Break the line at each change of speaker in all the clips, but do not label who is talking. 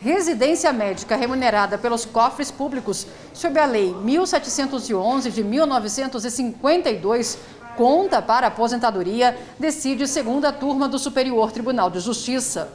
residência médica remunerada pelos cofres públicos sob a Lei 1711 de 1952 conta para a aposentadoria, decide segunda turma do Superior Tribunal de Justiça.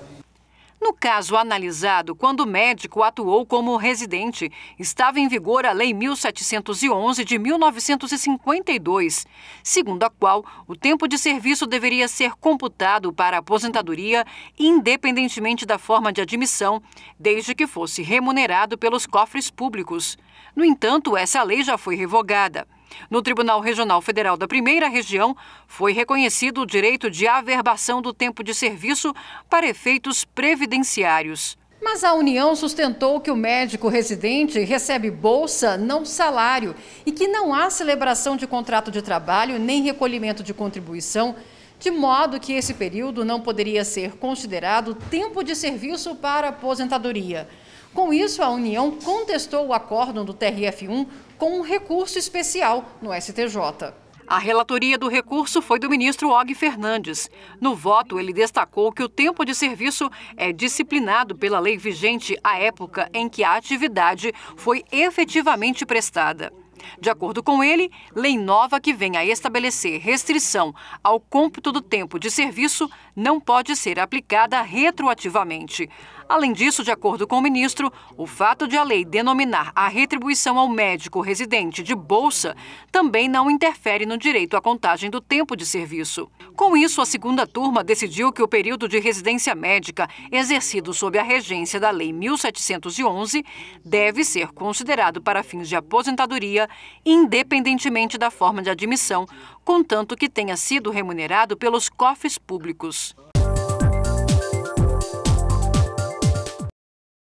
No caso analisado, quando o médico atuou como residente, estava em vigor a Lei 1711 de 1952, segundo a qual o tempo de serviço deveria ser computado para a aposentadoria independentemente da forma de admissão, desde que fosse remunerado pelos cofres públicos. No entanto, essa lei já foi revogada. No Tribunal Regional Federal da Primeira Região, foi reconhecido o direito de averbação do tempo de serviço para efeitos previdenciários. Mas a União sustentou que o médico residente recebe bolsa, não salário, e que não há celebração de contrato de trabalho nem recolhimento de contribuição, de modo que esse período não poderia ser considerado tempo de serviço para aposentadoria. Com isso, a União contestou o acórdão do TRF1 com um recurso especial no STJ. A relatoria do recurso foi do ministro Og Fernandes. No voto, ele destacou que o tempo de serviço é disciplinado pela lei vigente à época em que a atividade foi efetivamente prestada. De acordo com ele, lei nova que venha a estabelecer restrição ao cômputo do tempo de serviço não pode ser aplicada retroativamente. Além disso, de acordo com o ministro, o fato de a lei denominar a retribuição ao médico residente de bolsa também não interfere no direito à contagem do tempo de serviço. Com isso, a segunda turma decidiu que o período de residência médica exercido sob a regência da Lei 1711 deve ser considerado para fins de aposentadoria independentemente da forma de admissão, contanto que tenha sido remunerado pelos cofres públicos.